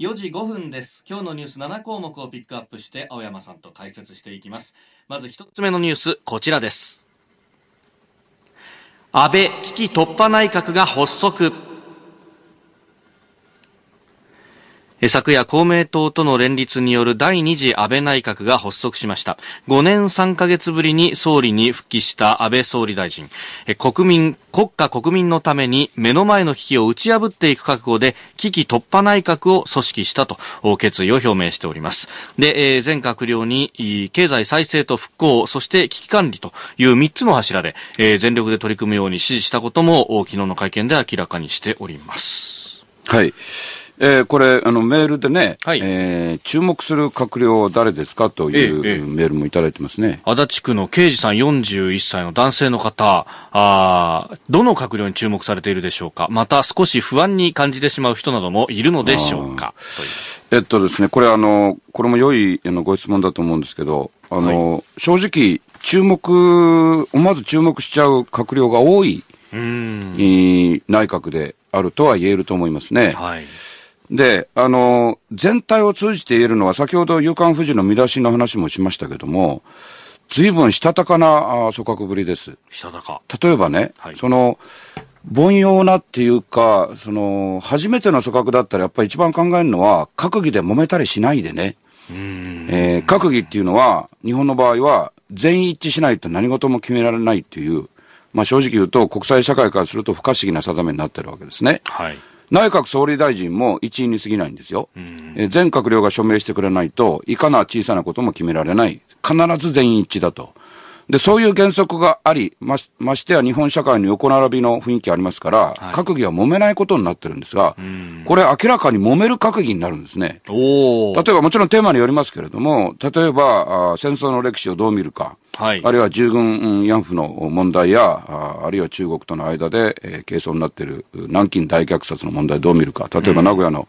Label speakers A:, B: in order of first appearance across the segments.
A: 4時5分です。今日のニュース7項目をピックアップして青山さんと解説していきます。まず1つ目のニュース、こちらです。安倍危機突破内閣が発足。昨夜公明党との連立による第2次安倍内閣が発足しました。5年3ヶ月ぶりに総理に復帰した安倍総理大臣。国民、国家国民のために目の前の危機を打ち破っていく覚悟で、危機突破内閣を組織したと決意を表明しております。で、全閣僚に経済再生と復興、そして危機管理という3つの柱で、全力で取り組むように指示したことも昨日の会見で明らかにしており
B: ます。はい。えー、これ、あのメールでね、はい、えー、注目する閣僚誰ですかというメールもいただいてますね、
A: ええ、足立区の刑事さん41歳の男性の方あ、どの閣僚に注目されているでしょうか、また少し不安に感じてしまう人などもいるのでしょうか。
B: えっとですね、これあの、これも良いご質問だと思うんですけど、あの、はい、正直、注目、思わず注目しちゃう閣僚が多い
A: 内
B: 閣であるとは言えると思いますね。はいで、あの、全体を通じて言えるのは、先ほど、夕刊富士の見出しの話もしましたけども、随分したたかな組閣ぶりです。したたか。例えばね、はい、その、凡庸なっていうか、その、初めての組閣だったら、やっぱり一番考えるのは、閣議で揉めたりしないでね。えー、閣議っていうのは、日本の場合は、全員一致しないと何事も決められないっていう、まあ、正直言うと、国際社会からすると不可思議な定めになってるわけですね。はい、内閣総理大臣も一員に過ぎないんですよ、え全閣僚が署名してくれないといかな小さなことも決められない、必ず全員一致だと。で、そういう原則があり、まましてや日本社会の横並びの雰囲気ありますから、はい、閣議は揉めないことになってるんですが、これ明らかに揉める閣議になるんですね。例えばもちろんテーマによりますけれども、例えば戦争の歴史をどう見るか、はい、あるいは従軍慰安婦の問題や、あるいは中国との間で、えー、係になっている南京大虐殺の問題どう見るか、例えば名古屋の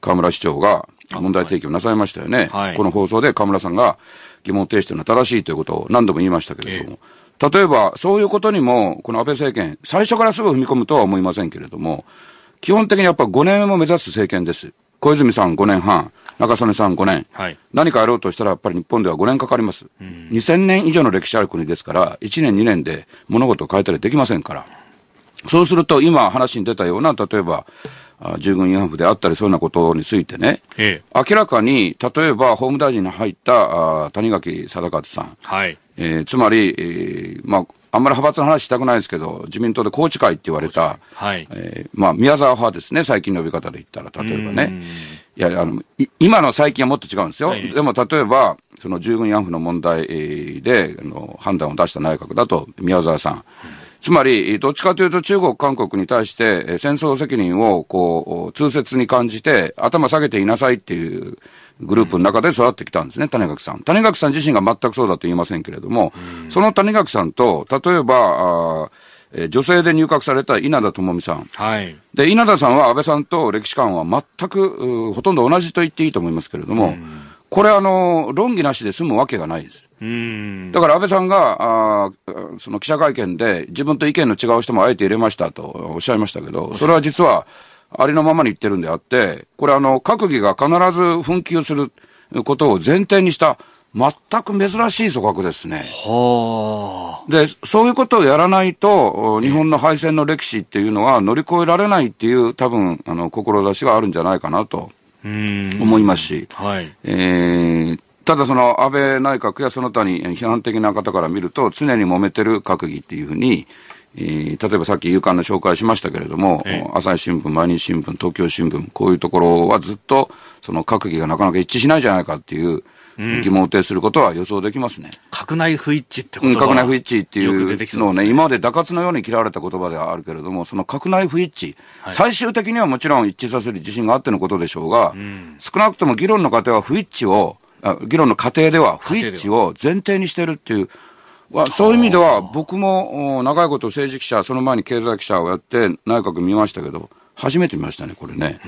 B: 河村市長が問題提起をなさいましたよね、はい、この放送で河村さんが疑問を呈しているのは正しいということを何度も言いましたけれども、えー、例えばそういうことにも、この安倍政権、最初からすぐ踏み込むとは思いませんけれども、基本的にやっぱり5年を目指す政権です。小泉さん5年半、中曽根さん5年、はい、何かやろうとしたら、やっぱり日本では5年かかります、うん、2000年以上の歴史ある国ですから、1年、2年で物事を変えたりできませんから、そうすると、今、話に出たような、例えば、従軍慰安婦であったり、そういうようなことについてね、ええ、明らかに、例えば法務大臣に入った谷垣貞勝さん、はいえー、つまり、えーまあ、あんまり派閥の話したくないですけど、自民党で宏池会って言われた、はい、えー、まあ、宮沢派ですね、最近の呼び方で言ったら、例えばね、いやあの今の最近はもっと違うんですよ、はい、でも例えば、その従軍慰安婦の問題であの判断を出した内閣だと、宮沢さん。んつまり、どっちかというと中国、韓国に対して戦争責任をこう痛切に感じて頭下げていなさいっていうグループの中で育ってきたんですね、谷垣さん。谷垣さん自身が全くそうだと言いませんけれども、その谷垣さんと、例えば、え女性で入閣された稲田朋美さん、はい、で稲田さんは安倍さんと歴史観は全くほとんど同じと言っていいと思いますけれども、これあの、論議なしで済むわけがないです。だから安倍さんがあその記者会見で、自分と意見の違う人もあえて入れましたとおっしゃいましたけど、それは実は、ありのままに言ってるんであって、これあの、閣議が必ず紛糾することを前提にした、全く珍しい組閣ですね。で、そういうことをやらないと、日本の敗戦の歴史っていうのは乗り越えられないっていう、多分あの志があるんじゃないかなと思いますし、はいえー、ただ、その安倍内閣やその他に批判的な方から見ると、常に揉めてる閣議っていうふうに、え例えばさっき夕刊の紹介しましたけれども、朝日新聞、毎日新聞、東京新聞、こういうところはずっとその閣議がなかなか一致しないじゃないかっていう、疑問を呈することは予想できますね。閣内不一致ってことは、うん、閣内不一致っていうのをね、ね今まで打滑のように嫌われた言葉ではあるけれども、その閣内不一致、はい、最終的にはもちろん一致させる自信があってのことでしょうが、うん、少なくとも議論の過程は不一致を、議論の過程では不一致を前提にしてるっていう。そういう意味では、僕も長いこと政治記者、その前に経済記者をやって、内閣見ましたけど、初めて見ましたね、これね。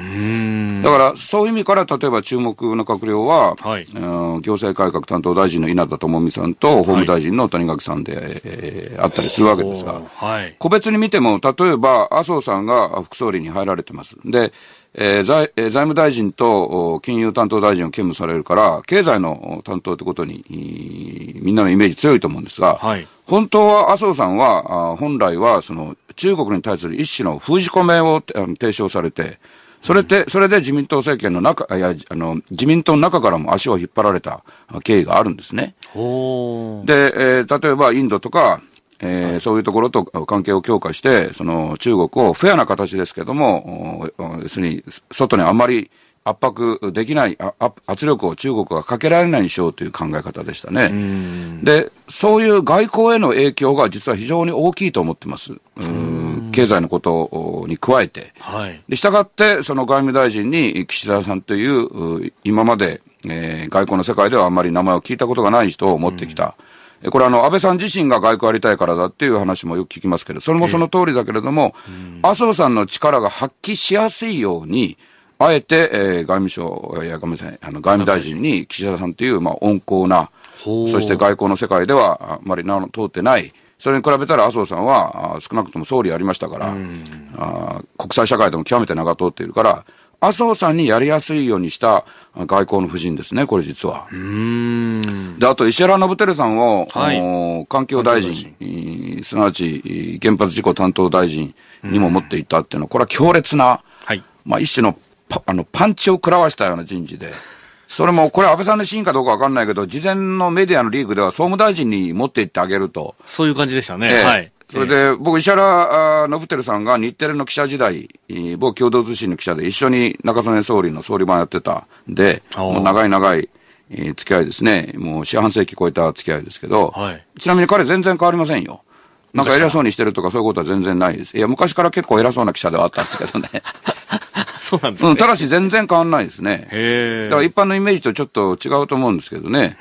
B: だから、そういう意味から、例えば注目の閣僚は、はい、行政改革担当大臣の稲田朋美さんと、法務大臣の谷垣さんで、はい、えー、あったりするわけですが、はい、個別に見ても、例えば麻生さんが副総理に入られてます。でえー財財務大臣と金融担当大臣を兼務されるから、経済の担当ってことに、みんなのイメージ強いと思うんですが、はい、本当は麻生さんは、本来はその中国に対する一種の封じ込めを提唱されて、それで、それで自民党政権の中、いや、あの、自民党の中からも足を引っ張られた経緯があるんですね。で、えー、例えばインドとか、えー、そういうところと関係を強化して、その中国をフェアな形ですけども、要するに外にあんまり圧迫できない、圧力を中国がかけられないにしようという考え方でしたね。で、そういう外交への影響が実は非常に大きいと思ってます。経済のことに加えて。はい、でしたがって、その外務大臣に岸田さんという、今まで、えー、外交の世界ではあんまり名前を聞いたことがない人を持ってきた。うんこれあの、安倍さん自身が外交やりたいからだっていう話もよく聞きますけど、それもその通りだけれども、麻生さんの力が発揮しやすいように、あえて、えー、外務省、いや、ごめんなさい、あの外務大臣に岸田さんという、まあ、温厚な、そして外交の世界ではあまり通ってない、それに比べたら麻生さんは、少なくとも総理やりましたから、あ国際社会でも極めて長通っているから、麻生さんにやりやすいようにした外交の布陣ですね、これ実は。で、あと石原伸晃さんを、はい、環境大臣、すなわち原発事故担当大臣にも持っていったっていうのは、これは強烈な、はい、まあ一種のパあのパンチを食らわしたような人事で。それも、これ安倍さんのシーンかどうかわかんないけど、事前のメディアのリークでは総務大臣に持って行ってあげると。そういう感じでしたね。ええ、はい。それで、えー、僕、石原伸晃さんが日テレの記者時代、某共同通信の記者で一緒に中曽根総理の総理番やってたんで、もう長い長い、え付き合いですね。もう四半世紀超えた付き合いですけど、はい、ちなみに彼全然変わりませんよ。なんか偉そうにしてるとかそういうことは全然ないです。いや、昔から結構偉そうな記者ではあったんですけどね。そうなんですね、うん。ただし全然変わんないですね。へだから一般のイメージとちょっと違うと思うんですけどね。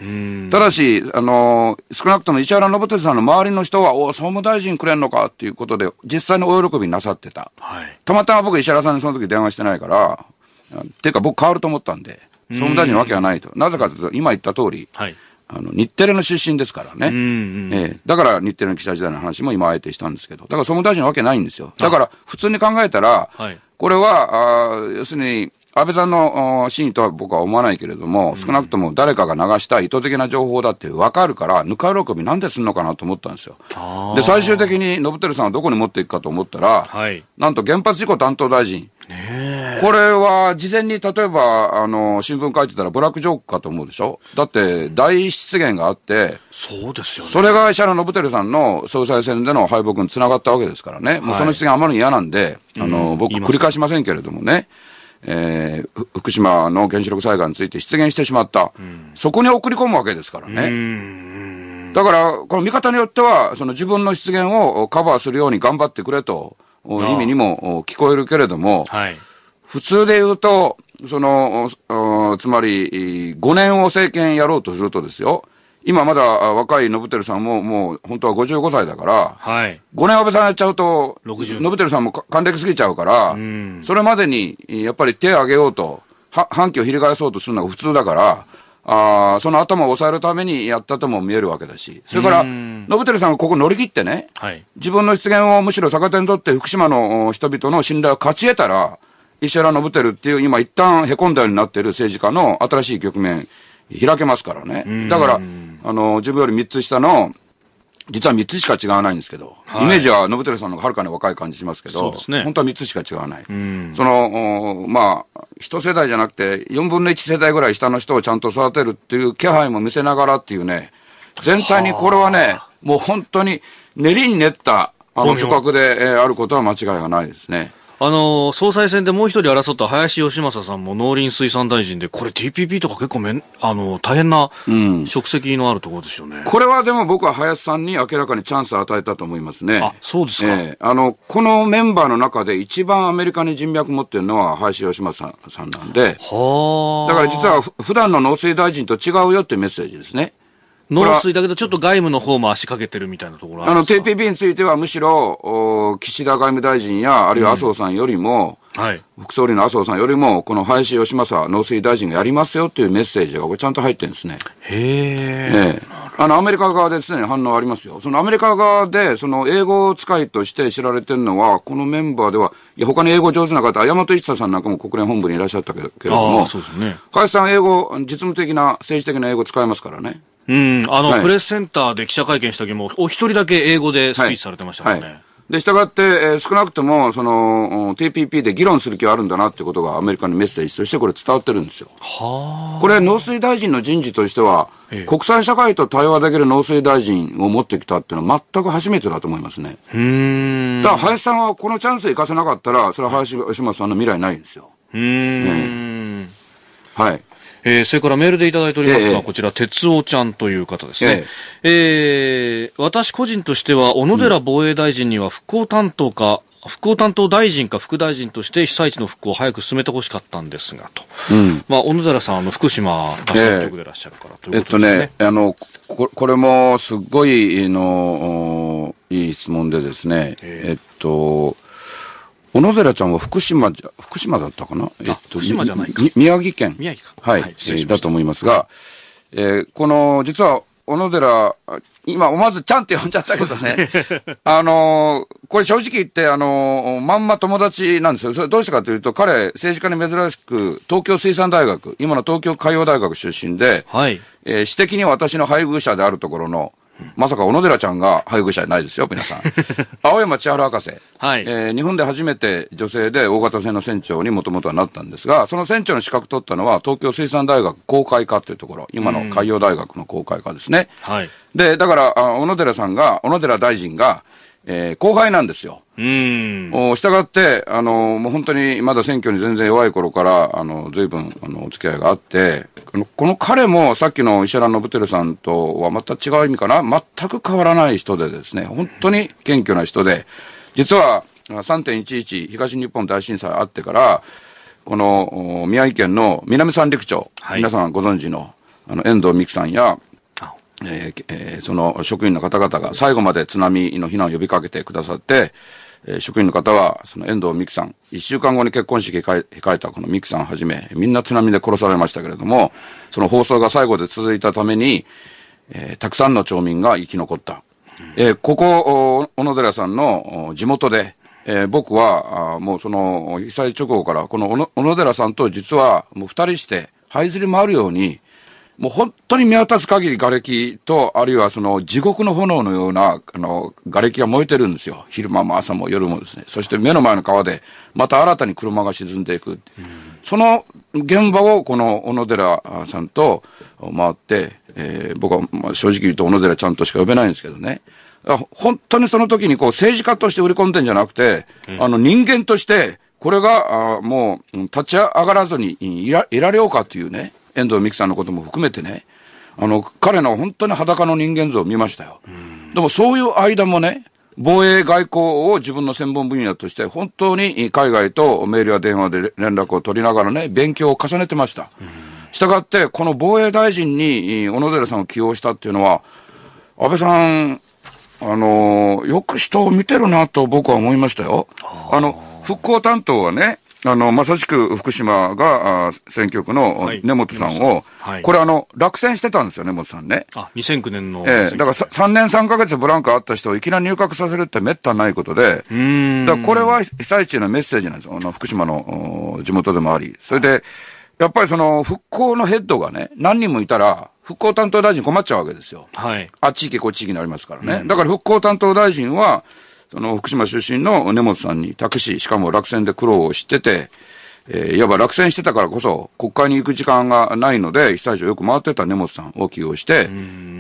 B: ただし、あの、少なくとも石原信哲さんの周りの人は、お総務大臣くれんのかっていうことで、実際にお喜びなさってた。はい、たまたま僕、石原さんにその時電話してないから、っていうか僕変わると思ったんで、
A: 総務大臣のわけは
B: ないと。なぜかというと、今言った通り、はい、あの日テレの出身ですからね、うんうん、えー、だから日テレの記者時代の話も今、あえてしたんですけど、だから総務大臣のわけないんですよ、だから普通に考えたら、はい、これはああ要するに安倍さんの真意とは僕は思わないけれども、少なくとも誰かが流した意図的な情報だって分かるから、ぬか喜びなんですんのかなと思ったんですよ。で、最終的に信輝さんはどこに持っていくかと思ったら、はい、なんと原発事故担当大臣。これは事前に例えばあの新聞書いてたら、ブラックジョークかと思うでしょ、だって大失言があって、そうですよ、ね、それが石原信輝さんの総裁選での敗北につながったわけですからね、はい、もうその失言、あまりに嫌なんで、あの僕、繰り返しませんけれどもね、えー、福島の原子力災害について出現してしまった、うん、そこに送り込むわけですからね。だから、この見方によっては、その自分の出現をカバーするように頑張ってくれと意味にも聞こえるけれども、はい、普通で言うと、そのつまり5年を政権やろうとするとですよ、今まだ若いノブテルさんも、もう本当は55歳だから、はい、5年安倍さんやっちゃうと、ノブテルさんも還暦すぎちゃうから、うん、それまでにやっぱり手を挙げようと、反旗を翻そうとするのが普通だから、あその頭を抑えるためにやったとも見えるわけだし、それから、ノブテルさんがここ乗り切ってね、はい、自分の出現をむしろ逆手にとって福島の人々の信頼を勝ち得たら、石原伸輝っていう、今、一旦へこんだようになっている政治家の新しい局面開けますからね。だから、あの、自分より3つ下の、実は3つしか違わないんですけど、はい、イメージは信輝さんの方がはるかに若い感じしますけど、ね、本当は3つしか違わない。その、まあ、1世代じゃなくて、4分の1世代ぐらい下の人をちゃんと育てるっていう気配も見せながらっていうね、全体にこれはね、はもう本当に練りに練った、あの、組閣で、えあることは間違いがないですね。あの総裁選
A: でもう一人争った林芳正さんも農林水産大臣で、これ TPP とか結構めん、あの大変な職責のあるところです
B: よね、うん、これはでも僕は林さんに明らかにチャンスを与えたと思いますね。あ、そうですか、えー、あの、このメンバーの中で一番アメリカに人脈持ってるのは林芳正さんなんで、はだから実は普段の農水大臣と違うよってメッセージですね。農水だけど、ちょっと外務の方も足かけてるみたいなところああの、TPP については、むしろお、岸田外務大臣や、あるいは麻生さんよりも、うん、はい、副総理の麻生さんよりも、この林芳正農水大臣がやりますよっていうメッセージが、これちゃんと入ってるんですね。へえ、ね。あの、アメリカ側で常に反応ありますよ。そのアメリカ側で、その英語使いとして知られてるのは、このメンバーでは、いや、他に英語上手な方、山本一太さんなんかも国連本部にいらっしゃったけれども、あそうですね。林さん、英語、実務的な、政治的な英語使いますからね。うん、あの、はい、プレスセンターで記者会見した時も、お一人だけ英語で
A: スピーチされてましたもんね。は
B: いはいで、従って、えー、少なくとも、その、TPP で議論する気はあるんだなってことが、アメリカのメッセージとしてこれ伝わってるんですよ。
A: はこれ、
B: 農水大臣の人事としては、ええ、国際社会と対話できる農水大臣を持ってきたっていうのは全く初めてだと思いますね。うん。だから、林さんはこのチャンス生かせなかったら、それは林島さんの未来ないんですよ。うん、ね。はい。えー、それからメールでいただいておりますのは、こ
A: ちら、哲夫ちゃんという方ですね。ええー、私個人としては、小野寺防衛大臣には復興担当か、うん、復興担当大臣か副大臣として被災地の復興を早く進めてほしかったんですが、と。うん、まあ、小野寺さん、あの、福島合唱局でいらっしゃるか
B: らということですね。えっとね、あの、ここれも、すっごい、の、いい質問でですね、えっと、小野寺ちゃんは福島じゃ、福島だったかなえっと、福島じゃないか。宮城県。宮城か。はい、はい、えー、だと思いますが、えー、この、実は、小野寺、今、思わずちゃんって呼んじゃったけどね、あのー、これ正直言って、あのー、まんま友達なんですよ。それどうしてかというと、彼、政治家に珍しく、東京水産大学、今の東京海洋大学出身で、はい、えー、私的には私の配偶者であるところの、まさか小野寺ちゃんが配偶者じゃないですよ、皆さん。青山千春博士、はいえー、日本で初めて女性で大型船の船長にもともとはなったんですが、その船長の資格取ったのは、東京水産大学公開科というところ、今の海洋大学の公開科ですね。はい、でだからあ、小野寺さんが、小野寺大臣が、えー、後輩なんですよ。うん。したがって、あの、もう本当にまだ選挙に全然弱い頃から、あの、随分、あの、お付き合いがあって、この彼もさっきの石原信晃さんとはまた違う意味かな全く変わらない人でですね、本当に謙虚な人で、実は3.11東日本大震災あってから、この宮城県の南三陸町、はい、皆さんご存知のあの遠藤美紀さんや、えーえー、その職員の方々が最後まで津波の避難を呼びかけてくださって、えー、職員の方は、その遠藤美希さん、一週間後に結婚式控えたこの美希さんをはじめ、みんな津波で殺されましたけれども、その放送が最後で続いたために、えー、たくさんの町民が生き残った。えー、ここ、小野寺さんの地元で、えー、僕はあもうその被災直後から、この小野寺さんと実はもう二人して、這いずり回るように、もう本当に見渡す限り瓦礫と、あるいはその地獄の炎のような、あの、瓦礫が燃えてるんですよ。昼間も朝も夜もですね。そして目の前の川で、また新たに車が沈んでいく。うん、その現場をこの小野寺さんと回って、えー、僕は正直言うと小野寺ちゃんとしか呼べないんですけどね。本当にその時にこう政治家として売り込んでんじゃなくて、あの人間として、これが、あもう、立ち上がらずにいられようかというね、遠藤美樹さんのことも含めてね、あの、彼の本当に裸の人間像を見ましたよ。でもそういう間もね、防衛外交を自分の専門分野として、本当に海外とメールや電話で連絡を取りながらね、勉強を重ねてました。したがって、この防衛大臣に小野寺さんを起用したっていうのは、安倍さん、あのよく人を見てるなと僕は思いましたよ。あの、復興担当はね、あの、まさしく福島が選挙区の根本さんを、はいこれあの、落選してたんですよ、根本さんね。あ、2009年の。ええー、だから3年3か月ブランクあった人をいきなり入閣させるってめったないことで、うんだこれは被災地のメッセージなんですよ、あの福島の地元でもあり。それで、やっぱりその復興のヘッドがね、何人もいたら、復興担当大臣困っちゃうわけですよ。はい。あっち行け、こっち行けになりますからね。うん、だから復興担当大臣は、その福島出身の根本さんに託し、しかも落選で苦労をしてて、えー、いわば落選してたからこそ、国会に行く時間がないので、被災地をよく回ってた根本さんを起用して、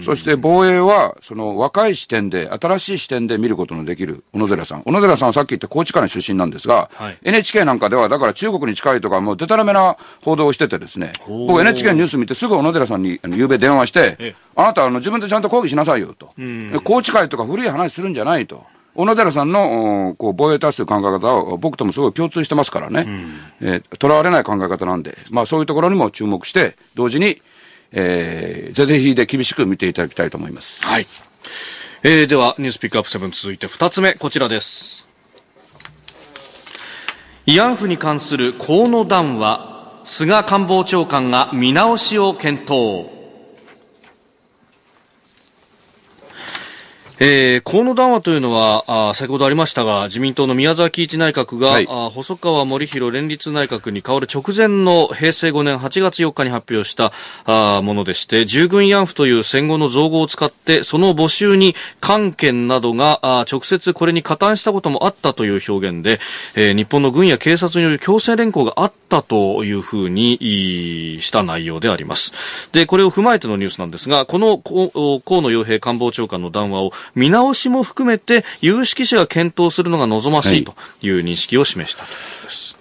B: そして防衛は、その若い視点で、新しい視点で見ることのできる小野寺さん。小野寺さんはさっき言った高知会の出身なんですが、はい、NHK なんかでは、だから中国に近いとか、もうでたらめな報道をしててですね、僕 NHK のニュース見てすぐ小野寺さんに、あの、夕べ電話して、あなた、あの、自分でちゃんと抗議しなさいよと。高知会とか古い話するんじゃないと。小野寺さんのこう防衛体制という考え方は、僕ともすごい共通してますからね、と、うん、ら、えー、われない考え方なんで、まあ、そういうところにも注目して、同時に、えー、是々非で厳しく見ていただきたいと思います。
A: はいえー、では、ニュースピックアップ7続いて2つ目、こちらです。慰安婦に関する河野談話、菅官房長官が見直しを検討。えー、河野談話というのはあ、先ほどありましたが、自民党の宮沢喜一内閣が、はい、あ細川森弘連立内閣に代わる直前の平成5年8月4日に発表したあものでして、従軍慰安婦という戦後の造語を使って、その募集に関県などがあ直接これに加担したこともあったという表現で、えー、日本の軍や警察による強制連行があったというふうにした内容であります。で、これを踏まえてのニュースなんですが、この河野洋平官房長官の談話を見直しも含めて
B: 有識者が検討するのが望ましいという認識を示したと、はい、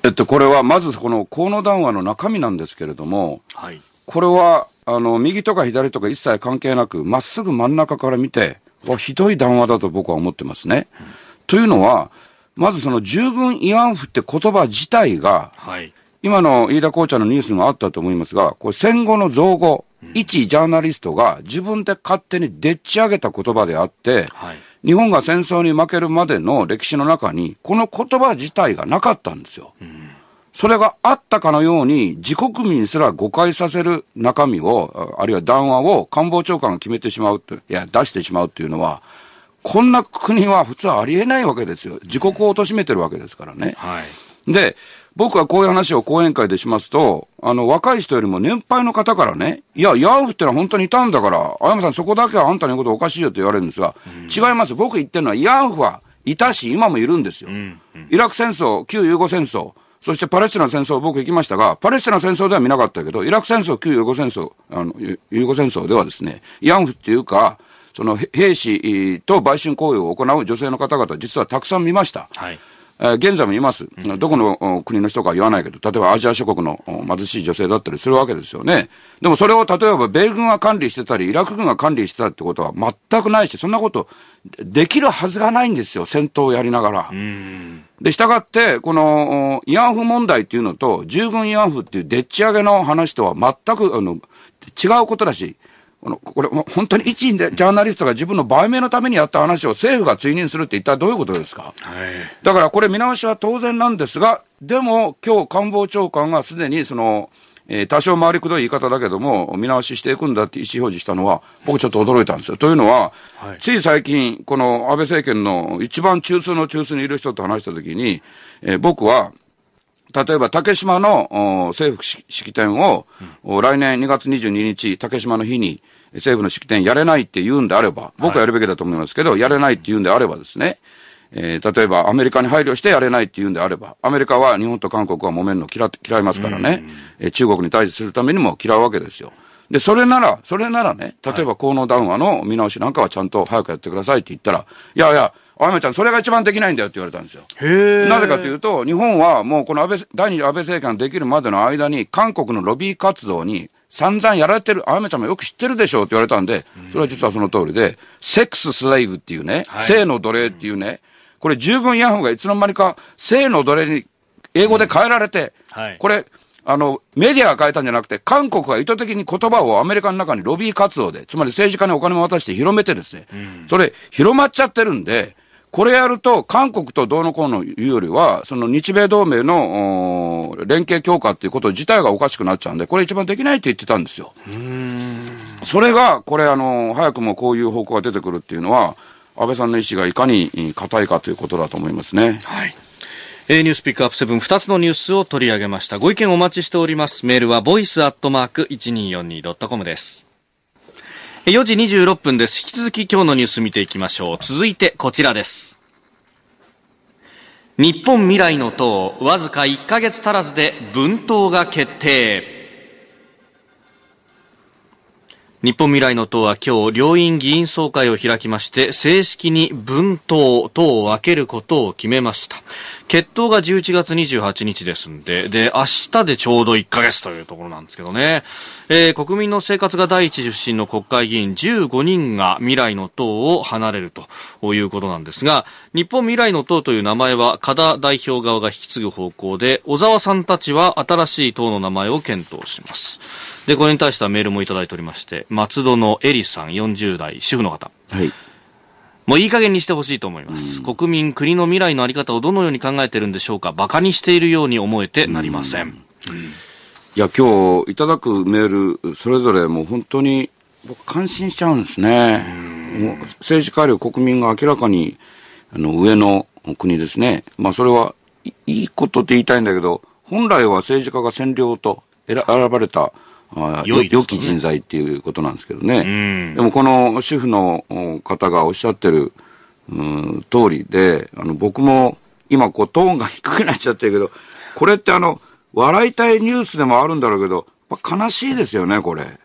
B: えっと、これはまずこの河野談話の中身なんですけれども、はい、これはあの右とか左とか一切関係なく、まっすぐ真ん中から見て、ひどい談話だと僕は思ってますね。うん、というのは、まずその十分慰安婦って言葉自体が、はい、今の飯田校長のニュースにもあったと思いますが、これ戦後の造語、一ジャーナリストが自分で勝手にでっち上げた言葉であって、はい、日本が戦争に負けるまでの歴史の中に、この言葉自体がなかったんですよ。うん、それがあったかのように、自国民すら誤解させる中身を、あるいは談話を官房長官が決めてしまういや、出してしまうっていうのは、こんな国は普通ありえないわけですよ。自国を貶めてるわけですからね。うんはい、で、僕はこういう話を講演会でしますと、あの、若い人よりも年配の方からね、いや、ヤーフってのは本当にいたんだから、青山さんそこだけはあんたの言うことおかしいよと言われるんですが、うん、違います。僕言ってるのは、ヤーフはいたし、今もいるんですよ。うんうん、イラク戦争、旧ユーゴ戦争、そしてパレスチナ戦争、僕行きましたが、パレスチナ戦争では見なかったけど、イラク戦争、旧ユーゴ戦争、あのユーゴ戦争ではですね、ヤンフっていうか、その兵士と売春行為を行う女性の方々、実はたくさん見ました。はい現在もいます、うん、どこの国の人かは言わないけど、例えばアジア諸国の貧しい女性だったりするわけですよね。でもそれを例えば米軍が管理してたり、イラク軍が管理してたってことは全くないし、そんなことできるはずがないんですよ、戦闘をやりながら。で、したがって、この慰安婦問題っていうのと、従軍慰安婦っていうでっち上げの話とは全くあの違うことだし、このこれ、本当に一員でジャーナリストが自分の売名のためにやった話を政府が追認するって一体どういうことですか、はい、だからこれ、見直しは当然なんですが、でも今日官房長官がすでにその、えー、多少回りくどい言い方だけども、見直ししていくんだって意思表示したのは、僕ちょっと驚いたんですよ。というのは、はい、つい最近、この安倍政権の一番中枢の中枢にいる人と話したときに、えー、僕は、例えば竹島の政府式典を、うん、来年2月22日、竹島の日に政府の式典やれないって言うんであれば、僕はやるべきだと思いますけど、はい、やれないって言うんであればですね、えー、例えばアメリカに配慮してやれないって言うんであれば、アメリカは日本と韓国は揉めるの嫌嫌いますからね、うん、中国に対峙するためにも嫌うわけですよ。で、それなら、それならね、例えば河野談話の見直しなんかはちゃんと早くやってくださいって言ったら、はい、いやいや、あやめちゃん、それが一番できないんだよって言われたんですよ。なぜかというと、日本はもうこの安倍第二次安倍政権ができるまでの間に、韓国のロビー活動に散々やられてる、あやめちゃんもよく知ってるでしょうって言われたんで、それは実はその通りで、セックススレイブっていうね、はい、性の奴隷っていうね、これ、十分ヤンフがいつの間にか、性の奴隷に英語で変えられて、うんはい、これ、あの、メディアが変えたんじゃなくて、韓国が意図的に言葉をアメリカの中にロビー活動で、つまり政治家にお金を渡して広めてですね、うん、それ、広まっちゃってるんで、これやると、韓国とどうのこうのいうよりは、その日米同盟の連携強化っていうこと自体がおかしくなっちゃうんで、これ一番できないって言ってたんですよ。それが、これあの、早くもこういう方向が出てくるっていうのは、安倍さんの意思がいかに固いかということだと思いますね。
A: はい。えニュースピックアップ7、2つのニュースを取り上げました。ご意見お待ちしております。メールは voice.1242.com です。4時26分です。引き続き今日のニュース見ていきましょう。続いてこちらです。日本未来の党、わずか1ヶ月足らずで分党が決定。日本未来の党は今日、両院議員総会を開きまして、正式に分党、党を分けることを決めました。決闘が11月28日ですんで、で、明日でちょうど1ヶ月というところなんですけどね。えー、国民の生活が第一出身の国会議員15人が未来の党を離れるということなんですが、日本未来の党という名前は、加田代表側が引き継ぐ方向で、小沢さんたちは新しい党の名前を検討します。で、これに対してはメールもいただいておりまして、松戸のエリさん40代、主婦の方。はい。もういい加減にしてほしいと思います。国民、国の未来のあり方をどのように考えてるんでしょうか。馬鹿にしているように思えてなりま
B: せん。ういや、今日いただくメール、それぞれもう本当に僕、感心しちゃうんですね。もう政治改良、国民が明らかにあの上の国ですね。まあ、それはいいことって言いたいんだけど、本来は政治家が占領と選ばれた良ね、良き人材っていうことなんですけどね。でもこの主婦の方がおっしゃってる、うん、通りで、あの、僕も今こうトーンが低くなっちゃってるけど、これってあの、笑いたいニュースでもあるんだろうけど、悲しいですよね、これ。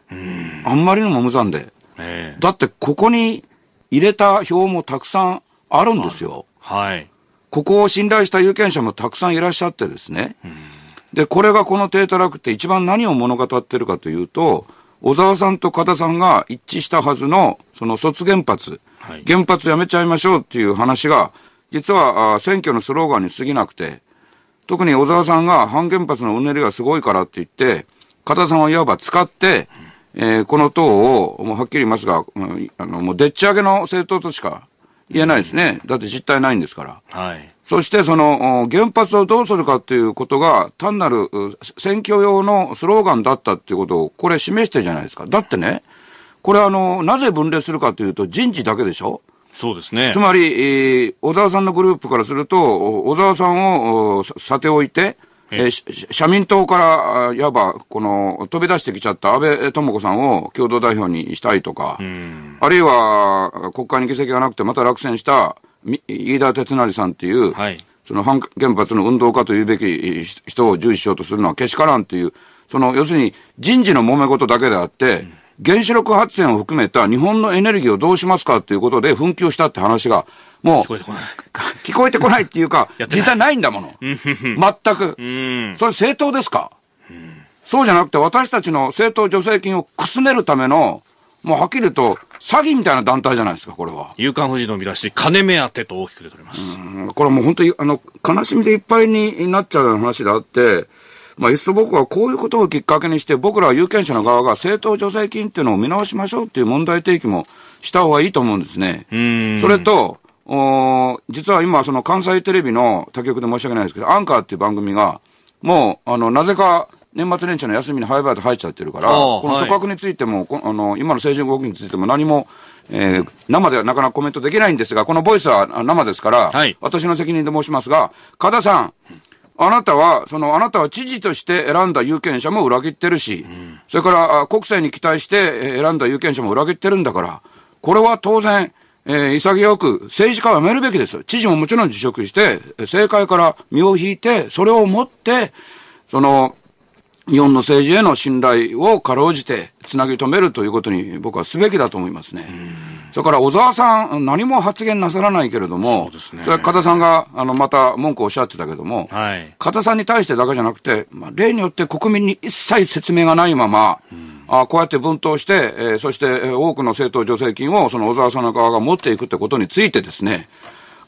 B: あんまりにも無残で。えー、だってここに入れた表もたくさんあるんですよ。はい。ここを信頼した有権者もたくさんいらっしゃってですね。うんで、これがこの低たらくって一番何を物語ってるかというと、小沢さんと加田さんが一致したはずの、その卒原発、はい、原発やめちゃいましょうっていう話が、実は選挙のスローガンに過ぎなくて、特に小沢さんが反原発のうねりがすごいからって言って、加田さんをいわば使って、えー、この党を、もうはっきり言いますが、あのもうでっち上げの政党としか言えないですね。うん、だって実態ないんですから。はい。そしてその原発をどうするかということが単なる選挙用のスローガンだったということをこれ示してるじゃないですか。だってね、これあの、なぜ分裂するかというと人事だけでしょそうですね。つまり、えー、小沢さんのグループからすると、小沢さんをさておいて、えー、社民党から、いわば、この、飛び出してきちゃった安倍智子さんを共同代表にしたいとか、あるいは、国会に議席がなくてまた落選した飯田哲成さんっていう、はい、その反原発の運動家というべき人を重視しようとするのはけしからんという、その要するに人事の揉め事だけであって、うん、原子力発電を含めた日本のエネルギーをどうしますかということで紛糾したって話が、もう 聞こえてこないっていうか、実際ないんだもの、全く、それ正当ですか、うん、そうじゃなくて、私たちの政党助成金をくすねるための、もうはっきりと詐欺みたいな団体じゃないですか、これは。夕刊富士の見出
A: し、金目当てと大きく
B: 出ております。これはもう本当に、あの、悲しみでいっぱいになっちゃう話であって、まあ、いっそ僕はこういうことをきっかけにして、僕ら有権者の側が政党助成金っていうのを見直しましょうっていう問題提起もした方がいいと思うんですね。それと、お実は今、その関西テレビの他局で申し訳ないですけど、アンカーっていう番組が、もう、あの、なぜか、年末年始の休みに早々と入っちゃってるから、この組閣についても、こあの今の政治の動きについても何も、えー、生ではなかなかコメントできないんですが、このボイスは生ですから、はい、私の責任で申しますが、加田さん、あなたは、そのあなたは知事として選んだ有権者も裏切ってるし、うん、それから国政に期待して選んだ有権者も裏切ってるんだから、これは当然、えー、潔く政治家は辞めるべきです。知事ももちろん辞職して、政界から身を引いて、それをもって、その、日本の政治への信頼をかろうじてつなぎ止めるということに僕はすべきだと思いますね。それから小沢さん、何も発言なさらないけれども、そ、ね,、れは加田さんがあのまた文句をおっしゃってたけども、はい、加田さんに対してだけじゃなくて、まあ、例によって国民に一切説明がないまま、あこうやって分党して、えー、そして多くの政党助成金をその小沢さんの側が持っていくってことについてですね、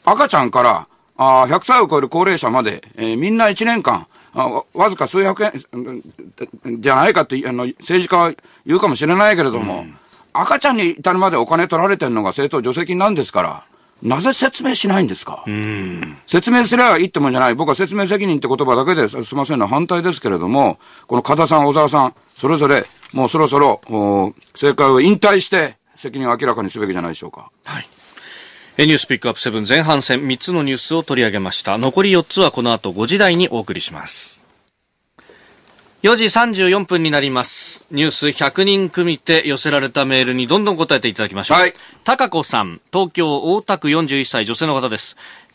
B: 赤ちゃんからあ100歳を超える高齢者まで、えー、みんな1年間、あわずか数百円じゃないかってあの政治家は言うかもしれないけれども、うん、赤ちゃんに至るまでお金取られてるのが政党助成金なんですから。なぜ説明しないんですか、説明すればいいってもんじゃない、僕は説明責任って言葉だけですませんの反対ですけれども、この加田さん、小沢さん、それぞれ、もうそろそろ政界を引退して、責任を明らかにすべきじゃないでしょうか。はい
A: ニュースピックアップ7前半戦3つのニュースを取り上げました。残り4つはこの後5時台にお送りします。4時34分になります。ニュース100人組手寄せられたメールにどんどん答えていただきましょう。はい。高子さん、東京大田区41歳女性の方です。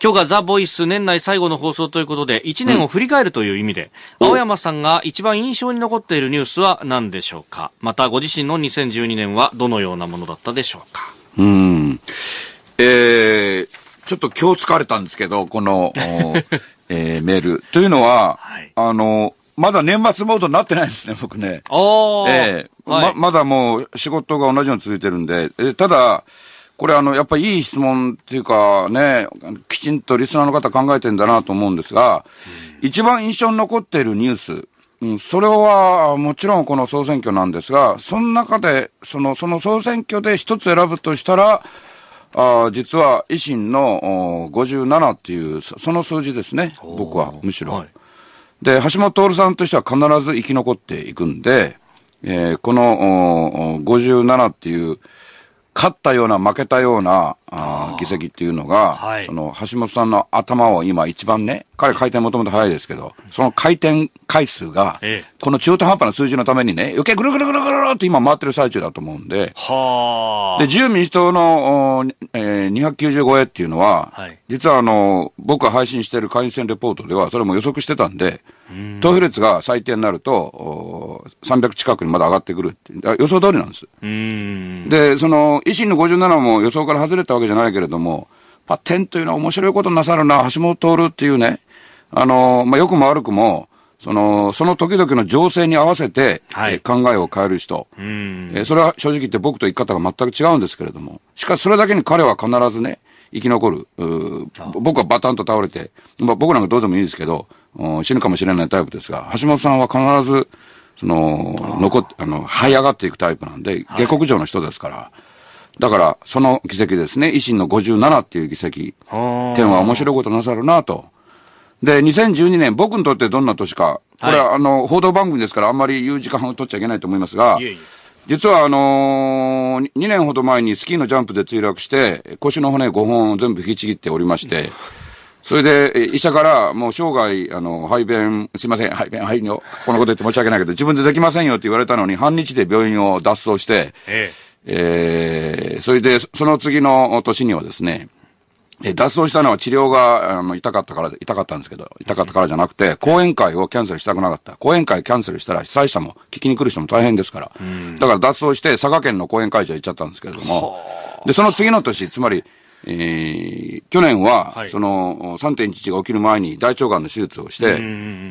A: 今日がザ・ボイス年内最後の放送ということで、1年を振り返るという意味で、うん、青山さんが一番印象に残っているニュースは何でしょうかまた、ご自身の2012年はどのようなものだったでしょうか
B: うん。
A: えー、ちょっと今日
B: 疲れたんですけど、この、えー、メール。というのは、はい、あの、まだ年末モードになってないですね、僕ね。えーままだもう仕事が同じように続いてるんで、えただ、これあの、やっぱりいい質問っていうかね、きちんとリスナーの方考えてんだなと思うんですが、一番印象に残っているニュース、うん、それはもちろんこの総選挙なんですが、その中で、その、その総選挙で一つ選ぶとしたら、あ実は維新の57っていう、その数字ですね、僕はむしろ、はい。で、橋本徹さんとしては必ず生き残っていくんで、えー、この57っていう、勝ったような負けたような、あ議席っていうのが、はい、その橋本さんの頭を今一番ね、彼回転もともと早いですけど、その回転回数が、ええ、この中途半端な数字のためにね、余計ぐるぐるぐるぐるって今回ってる最中だと思うんで、
A: はで
B: 自由民主党の、えー、295円っていうのは、はい、実はあの僕が配信している会員選レポートでは、それも予測してたんで、ん投票率が最低になると、300近くにまだ上がってくるって、予想通りなんです。で、その維新の57も予想から外れたわけじゃないけれども、パテンというのは面白いことなさるな、橋本徹っていうね、あの、まあ、良くも悪くも、その、その時々の情勢に合わせて、はい、え考えを変える人、えそれは正直言って僕と生き方が全く違うんですけれども、しかしそれだけに彼は必ずね、生き残る。僕はバタンと倒れて、まあ、僕なんかどうでもいいですけど、死ぬかもしれないタイプですが、橋本さんは必ず、その、残っあの、這い上がっていくタイプなんで、下克上の人ですから、はいだから、その議席ですね、維新の57っていう議席、点は面白いことなさるなと。で、2012年、僕にとってどんな年か、これは、はい、あの報道番組ですから、あんまり言う時間を取っちゃいけないと思いますが、いえいえ実はあのー、2年ほど前にスキーのジャンプで墜落して、腰の骨5本全部引きちぎっておりまして、それで医者から、もう生涯、あの排便、すいません、排便、排尿、このこと言って申し訳ないけど、自分でできませんよって言われたのに、半日で病院を脱走して、えええー、それで、その次の年にはですね、え脱走したのは治療が、あの、痛かったから、痛かったんですけど、痛かったからじゃなくて、講演会をキャンセルしたくなかった。講演会キャンセルしたら被災者も、聞きに来る人も大変ですから。だから脱走して、佐賀県の講演会場行っちゃったんですけれども、で、その次の年、つまり、えー、去年は、その3.11が起きる前に大腸がんの手術をして、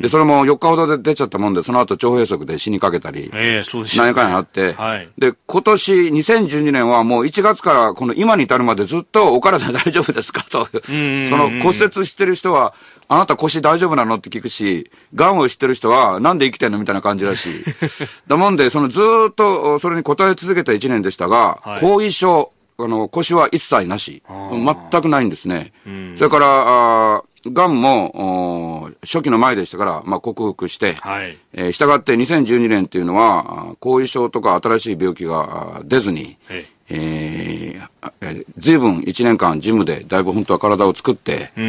B: でそれも4日ほどで出ちゃったもんで、その後腸閉塞で死にかけたり、えーそうですね、何回もあって、はい、で今年2012年はもう1月からこの今に至るまでずっとお体 大丈夫ですかと、その骨折してる人は、あなた腰大丈夫なのって聞くし、がんを知ってる人は、なんで生きてんのみたいな感じだし、だもんで、そのずっとそれに答え続けた1年でしたが、はい、後遺症。あの、腰は一切なし。全くないんですね。うん、それから、がんも初期の前でしたから、まあ、克服して、はいえー、したがって2012年というのは、後遺症とか新しい病気が出ずに、えー、ずいぶん1年間、ジムでだいぶ本当は体を作って、え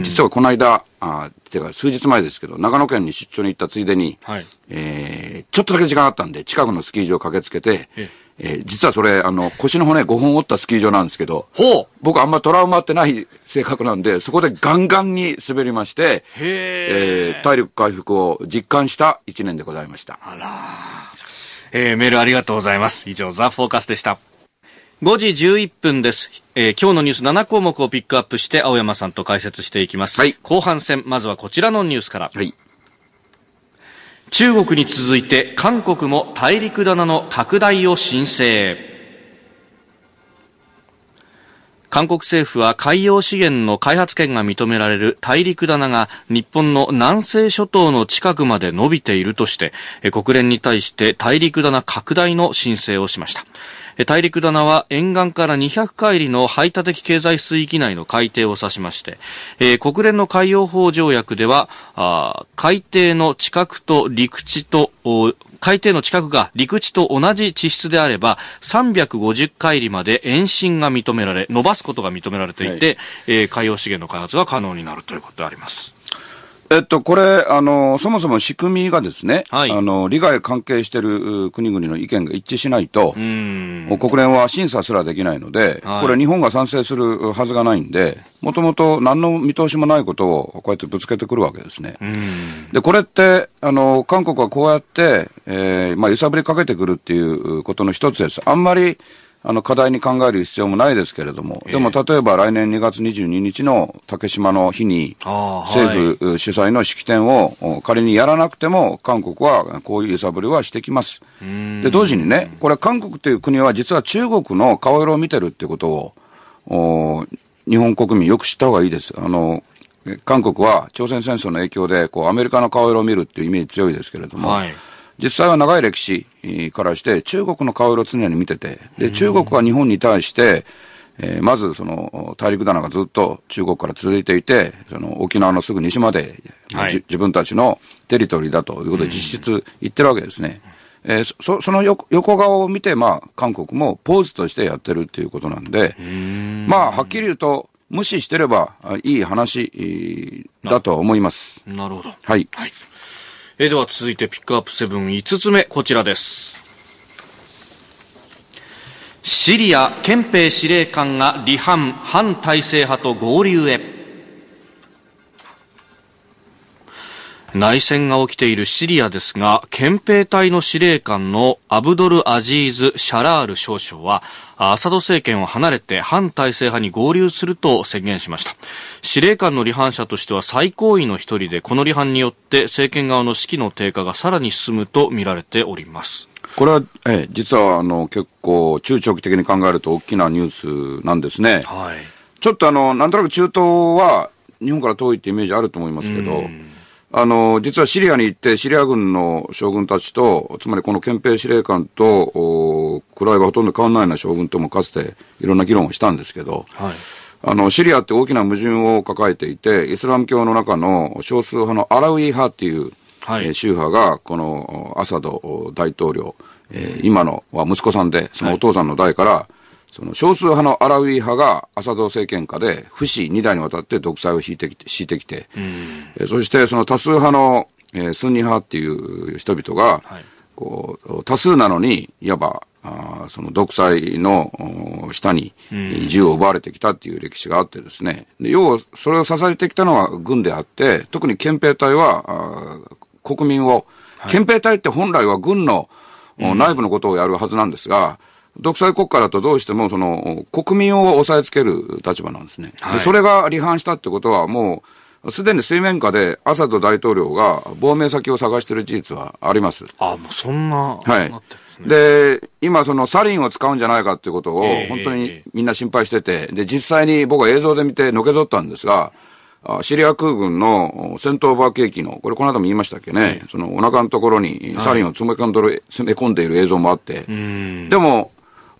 B: ー、実はこの間、あてか数日前ですけど、長野県に出張に行ったついでに、はいえー、ちょっとだけ時間あったんで、近くのスキー場を駆けつけて、えーえー、実はそれ、あの、腰の骨5本折ったスキー場なんですけど、ほ僕あんまトラウマってない性格なんで、そこでガンガンに滑りまして、へえー、体力回復を実感した1年でございました。
A: あら
B: えー、メールありがとうございます。以上、ザ・フォーカスでし
A: た。5時11分です。えー、今日のニュース7項目をピックアップして、青山さんと解説していきます。はい、後半戦、まずはこちらのニュースから。はい中国に続いて韓国も大陸棚の拡大を申請。韓国政府は海洋資源の開発権が認められる大陸棚が日本の南西諸島の近くまで伸びているとして、国連に対して大陸棚拡大の申請をしました。大陸棚は沿岸から200海里の排他的経済水域内の海底を指しまして、えー、国連の海洋法条約では、あ海底の近くと陸地と、海底の近くが陸地と同じ地質であれば、350海里まで延伸が認められ、伸ばすことが認められていて、はい、えー、海洋資源の開発が可能になるということであります。
B: えっと、これあの、そもそも仕組みがですね、はい、あの利害関係している国々の意見が一致しないと、国連は審査すらできないので、はい、これ、日本が賛成するはずがないんで、もともと何の見通しもないことをこうやってぶつけてくるわけですね。でこれってあの、韓国はこうやって、えーまあ、揺さぶりかけてくるっていうことの一つです。あんまりあの、課題に考える必要もないですけれども、でも例えば来年2月22日の竹島の日に、政府主催の式典を仮にやらなくても、韓国はこういう揺さぶりはしてきます。で、同時にね、これ韓国という国は実は中国の顔色を見てるってことを、日本国民よく知った方がいいです。あの、韓国は朝鮮戦争の影響で、こう、アメリカの顔色を見るっていうイメージ強いですけれども、はい実際は長い歴史からして、中国の顔色常に見てて、で中国は日本に対して、えー、まずその大陸棚がずっと中国から続いていて、その沖縄のすぐ西まで、はい、自分たちのテリトリーだということで、実質言ってるわけですね。えー、そその横顔を見て、まあ、韓国もポーズとしてやってるっていうことなんで、んまあ、はっきり言うと、無視してればいい話だと思います。なるほど。はい、
A: はいえー、では続いてピックアップセブン5つ目、こちらです。シリア憲兵司令官が離反、反体制派と合流へ。内戦が起きているシリアですが、憲兵隊の司令官のアブドル・アジーズ・シャラール少将は、アサド政権を離れて反体制派に合流すると宣言しました。司令官の離反者としては最高位の一人で、この離反によって政権側の士気の低下がさらに進むと見られております。
B: これは、ええ、実はあの結構中長期的に考えると大きなニュースなんですね。はい、ちょっとあの、なんとなく中東は日本から遠いってイメージあると思いますけど、あの、実はシリアに行って、シリア軍の将軍たちと、つまりこの憲兵司令官と、位はほとんど変わらないような将軍ともかつていろんな議論をしたんですけど、はい、あの、シリアって大きな矛盾を抱えていて、イスラム教の中の少数派のアラウィ派っていう、はい、宗派が、このアサド大統領、えー、今のは息子さんで、そのお父さんの代から、はいその少数派のアラウィ派がアサド政権下で、不死2代にわたって独裁を敷いてきて、敷いてきて、うん、そしてその多数派の、えー、スンニ派っていう人々が、はい、こう多数なのに、いわば、あその独裁の下に銃を奪われてきたっていう歴史があってですね、で要はそれを支えてきたのは軍であって、特に憲兵隊は国民を、はい、憲兵隊って本来は軍の内部のことをやるはずなんですが、独裁国家だとどうしてもその国民を押さえつける立場なんですね、はい、それが離反したってことは、もうすでに水面下でアサド大統領が亡命先を探している事実はありますあもう
A: そんな、は
B: い、で、今、そのサリンを使うんじゃないかってことを、本当にみんな心配してて、で実際に僕は映像で見てのけぞったんですが、シリア空軍の戦闘バーケーキの、これ、この間も言いましたっけね、そのお腹のところにサリンを詰め込んでい、詰め込んでいる映像もあって、でも、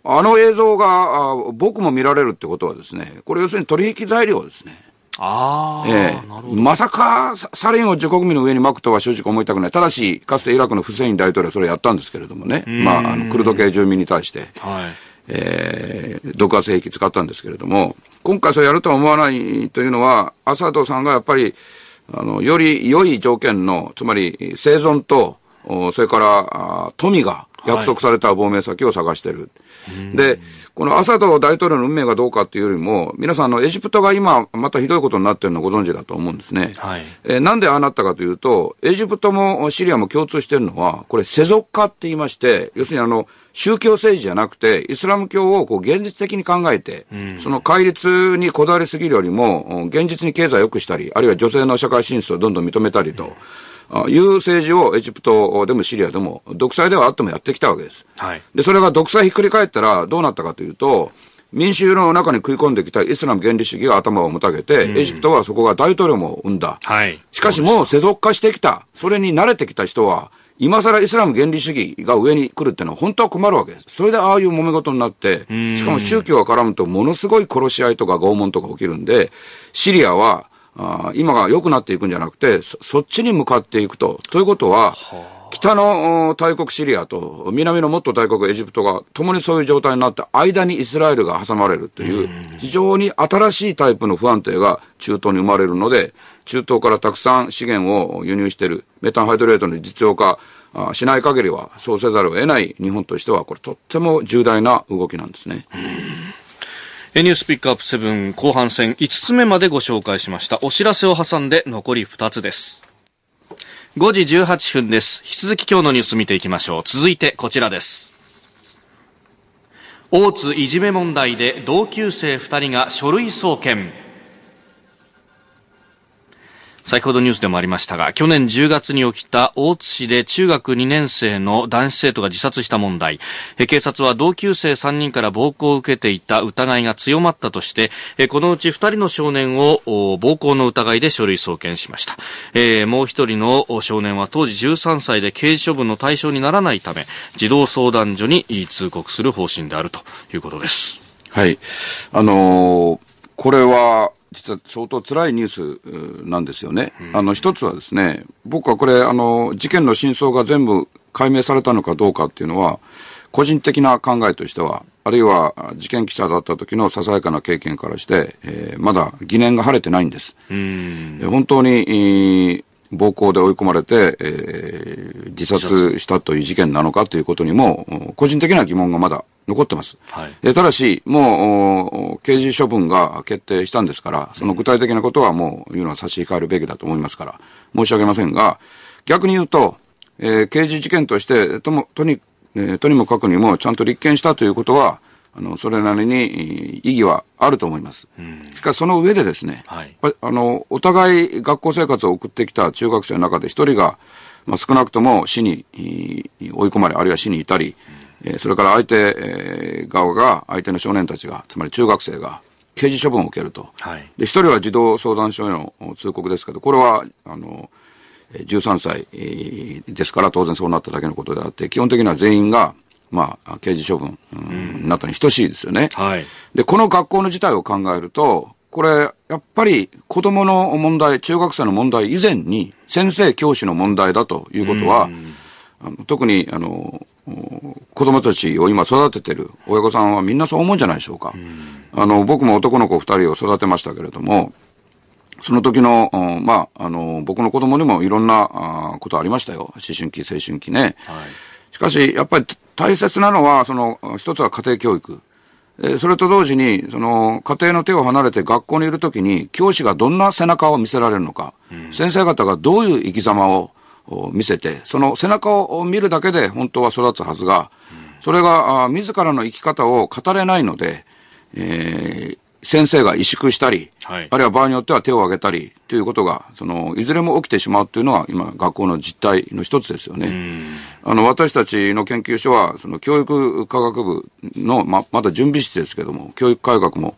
B: あの映像が僕も見られるってことはですね、これ要するに取引材料ですね。あええ、なるほどまさかサリンを自国民の上にまくとは正直思いたくない、ただし、かつてイラクのフセイン大統領はそれをやったんですけれどもね、まあ、あのクルド系住民に対して、はいえー、毒ス兵器使ったんですけれども、今回それやるとは思わないというのは、アサドさんがやっぱりあの、より良い条件の、つまり生存と、それから富が、約束された亡命先を探してる。はい、で、このアサド大統領の運命がどうかっていうよりも、皆さん、のエジプトが今、またひどいことになってるのをご存知だと思うんですね。はい、えなんでああなったかというと、エジプトもシリアも共通してるのは、これ、世俗化って言いまして、要するにあの、宗教政治じゃなくて、イスラム教をこう現実的に考えて、その戒律にこだわりすぎるよりも、現実に経済を良くしたり、あるいは女性の社会進出をどんどん認めたりと。うんいう政治をエジプトでもシリアでも、独裁ではあってもやってきたわけです。はい、でそれが独裁ひっくり返ったらどうなったかというと、民主の中に食い込んできたイスラム原理主義が頭をもたげて、うん、エジプトはそこが大統領も生んだ、はい、しかしもう世俗化してきた、それに慣れてきた人は、今更イスラム原理主義が上に来るっていうのは本当は困るわけです。それでああいう揉め事になって、しかも宗教が絡むとものすごい殺し合いとか拷問とか起きるんで、シリアはあ今が良くなっていくんじゃなくてそ、そっちに向かっていくと。ということは、北の大国シリアと南のもっと大国エジプトが共にそういう状態になって、間にイスラエルが挟まれるという、非常に新しいタイプの不安定が中東に生まれるので、中東からたくさん資源を輸入している、メタンハイドレートの実用化しない限りは、そうせざるを得ない日本としては、これとっても重大な動きなんですね。
A: ニュースピックアップ7後半戦5つ目までご紹介しました。お知らせを挟んで残り2つです。5時18分です。引き続き今日のニュース見ていきましょう。続いてこちらです。大津いじめ問題で同級生2人が書類送検。先ほどニュースでもありましたが、去年10月に起きた大津市で中学2年生の男子生徒が自殺した問題、警察は同級生3人から暴行を受けていた疑いが強まったとして、このうち2人の少年を暴行の疑いで書類送検しました。もう1人の少年は当時13歳で刑事処分の対象にならないため、児童相談所に通告する方針であるとい
B: うことです。はい。あのーこれは実は相当辛いニュースなんですよね。あの一つはですね、僕はこれあの、事件の真相が全部解明されたのかどうかっていうのは、個人的な考えとしては、あるいは事件記者だった時のささやかな経験からして、えー、まだ疑念が晴れてないんです。本当に、えー暴行で追い込まれて、えー、自殺したという事件なのかということにも、個人的な疑問がまだ残ってます。はい、でただし、もう刑事処分が決定したんですから、その具体的なことはもう言うのは差し控えるべきだと思いますから、申し上げませんが、逆に言うと、えー、刑事事件としてともとに、えー、とにもかくにもちゃんと立件したということは、あのそれなりに意義はあると思います。しかしその上でですね、はい、あのお互い学校生活を送ってきた中学生の中で一人が、まあ、少なくとも死に追い込まれ、あるいは死に至り、それから相手側が、相手の少年たちが、つまり中学生が、刑事処分を受けると、はい、で人は児童相談所への通告ですけど、これはあの13歳ですから、当然そうなっただけのことであって、基本的には全員がまあ、刑事処分、うん、なったに等しいですよね。はい。で、この学校の事態を考えると、これ、やっぱり子供の問題、中学生の問題以前に、先生、教師の問題だということは、あの特にあの子供たちを今育ててる親御さんはみんなそう思うんじゃないでしょうか。うあの僕も男の子2人を育てましたけれども、その時の、まあ、あの、僕の子供にもいろんなことありましたよ。思春期、青春期ね。はいしかし、やっぱり大切なのは、その、一つは家庭教育。それと同時に、その、家庭の手を離れて学校にいるときに、教師がどんな背中を見せられるのか、うん、先生方がどういう生き様を見せて、その背中を見るだけで本当は育つはずが、うん、それが自らの生き方を語れないので、えー、先生が萎縮したり、はい、あるいは場合によっては手を挙げたりということが、そのいずれも起きてしまうというのは、今、学校の実態の一つですよね。あの私たちの研究所は、その教育科学部のままだ準備室ですけれども、教育改革も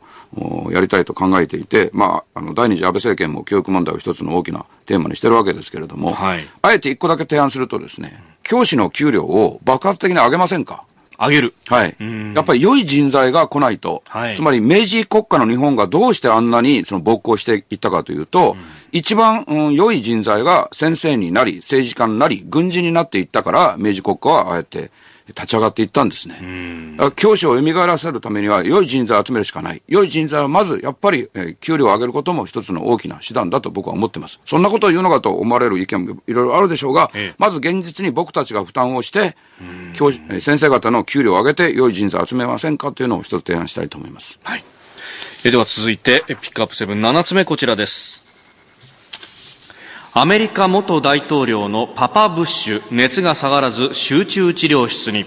B: やりたいと考えていて、まあ、あの第二次安倍政権も教育問題を一つの大きなテーマにしてるわけですけれども、はい、あえて一個だけ提案するとですね、教師の給料を爆発的に上げませんか上げる。はい。やっぱり良い人材が来ないと、はい、つまり明治国家の日本がどうしてあんなにその暴行していったかというと、うん、一番、うん、良い人材が先生になり、政治家になり、軍人になっていったから、明治国家はああやって立ち上がっていったんですね。教師を蘇らせるためには、良い人材を集めるしかない。良い人材はまず、やっぱり、え給料を上げることも一つの大きな手段だと僕は思ってます。そんなことを言うのかと思われる意見もいろいろあるでしょうが、ええ、まず現実に僕たちが負担をして、教先生方の給料を上げて、良い人材を集めませんかというのを一つ提案したいと思います。はい。
A: えでは続いて、ピックアップ7、7つ目こちらです。アメリカ元大統領のパパブッシュ、熱が下がらず集中治療室に。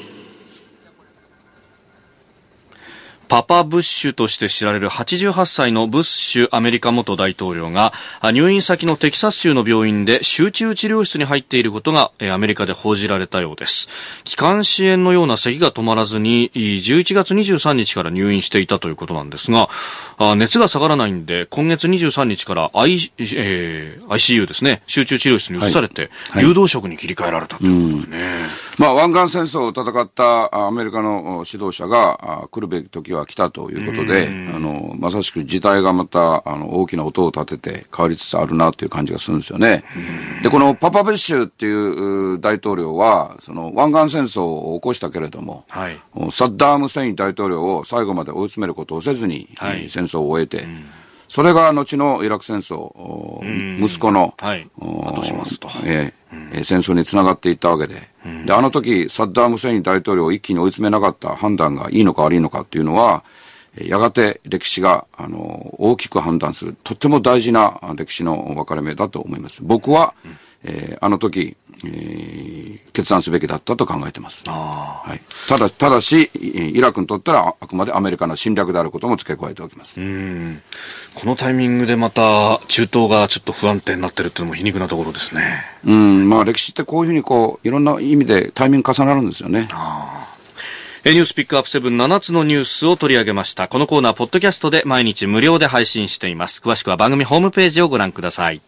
A: パパブッシュとして知られる88歳のブッシュアメリカ元大統領が入院先のテキサス州の病院で集中治療室に入っていることがアメリカで報じられたようです。気管支炎のような咳が止まらずに11月23日から入院していたということなんですが、あ熱が下がらないんで、今月23日から、I えー、ICU ですね、集中治療室に移されて、はい、誘導食に切り替えられた
B: ということでね、はいまあ、湾岸戦争を戦ったアメリカの指導者が、あ来るべき時は来たということで、あのまさしく事態がまたあの大きな音を立てて変わりつつあるなという感じがするんですよね。で、このパパベッシュっていう大統領は、その湾岸戦争を起こしたけれども、はい、サッダーム・セイン大統領を最後まで追い詰めることをせずに、はい、戦争を終えて、それが後のイラク戦争、息子の、はい、戦争につながっていったわけで,、で、あの時サッダーム・セイン大統領を一気に追い詰めなかった判断がいいのか悪いのかっていうのは、やがて歴史があの大きく判断する、とっても大事な歴史の分かれ目だと思います。僕は、うんえー、あの時、えー、決断すべきだったと考えてます。あはい、ただ、ただし、イラクにとったらあくまでアメリカの侵略であることも付け加えておきます。うんこのタイミングでまた中東がちょっと不安定になってるというのも皮肉なところですね。うん、まあ歴史ってこういうふうにこう、いろんな意味でタイミング重なるんですよね。あ
A: えニュースピックアップ7、7つのニュースを取り上げました。このコーナー、ポッドキャストで毎日無料で配信しています。詳しくは番組ホームページをご覧ください。